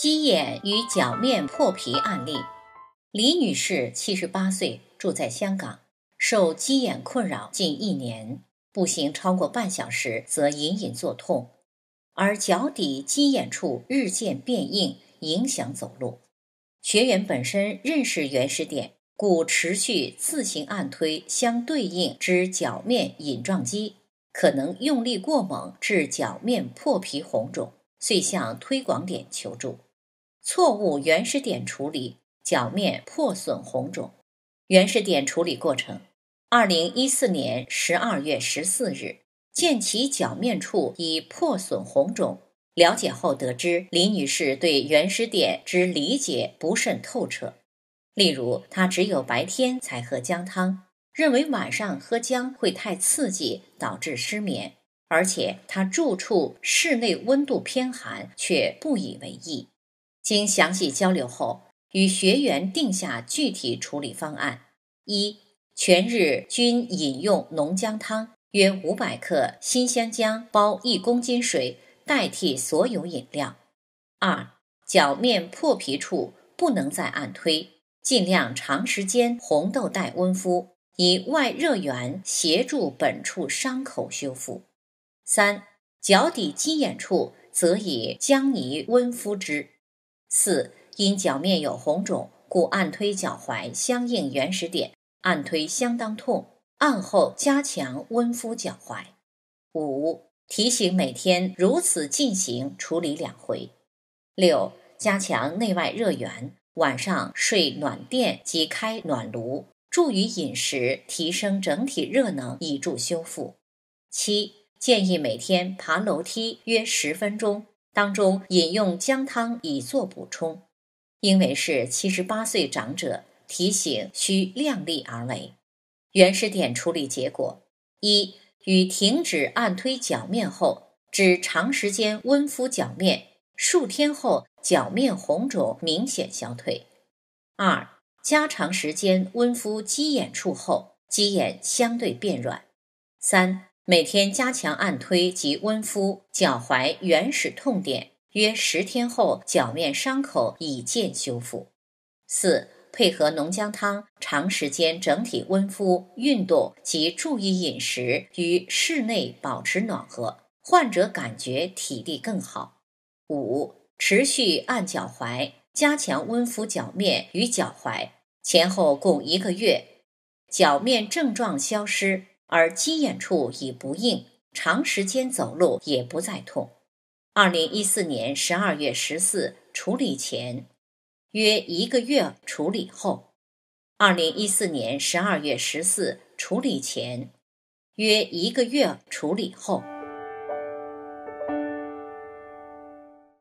鸡眼与脚面破皮案例，李女士七十八岁，住在香港，受鸡眼困扰近一年，步行超过半小时则隐隐作痛，而脚底鸡眼处日渐变硬，影响走路。学员本身认识原始点，故持续自行按推相对应之脚面隐状肌，可能用力过猛致脚面破皮红肿，遂向推广点求助。错误原始点处理脚面破损红肿，原始点处理过程。二零一四年十二月十四日，见其脚面处已破损红肿。了解后得知，李女士对原始点之理解不甚透彻。例如，她只有白天才喝姜汤，认为晚上喝姜会太刺激，导致失眠。而且，她住处室内温度偏寒，却不以为意。经详细交流后，与学员定下具体处理方案：一、全日均饮用浓姜汤约五百克新鲜姜包一公斤水，代替所有饮料；二、脚面破皮处不能再按推，尽量长时间红豆袋温敷，以外热源协助本处伤口修复；三、脚底鸡眼处则以姜泥温敷之。四因脚面有红肿，故按推脚踝相应原始点，按推相当痛，按后加强温敷脚踝。五提醒每天如此进行处理两回。六加强内外热源，晚上睡暖垫及开暖炉，助于饮食提升整体热能，以助修复。七建议每天爬楼梯约十分钟。当中饮用姜汤以作补充，因为是七十八岁长者，提醒需量力而为。原始点处理结果：一、与停止按推脚面后，指长时间温敷脚面，数天后脚面红肿明显消退；二、加长时间温敷鸡眼处后，鸡眼相对变软；三。每天加强按推及温敷脚踝原始痛点，约十天后脚面伤口已见修复。四、配合浓姜汤长时间整体温敷，运动及注意饮食与室内保持暖和，患者感觉体力更好。五、持续按脚踝，加强温敷脚面与脚踝，前后共一个月，脚面症状消失。而鸡眼处已不硬，长时间走路也不再痛。二零一四年十二月十四处理前，约一个月处理后。二零一四年十二月十四处理前，约一个月处理后。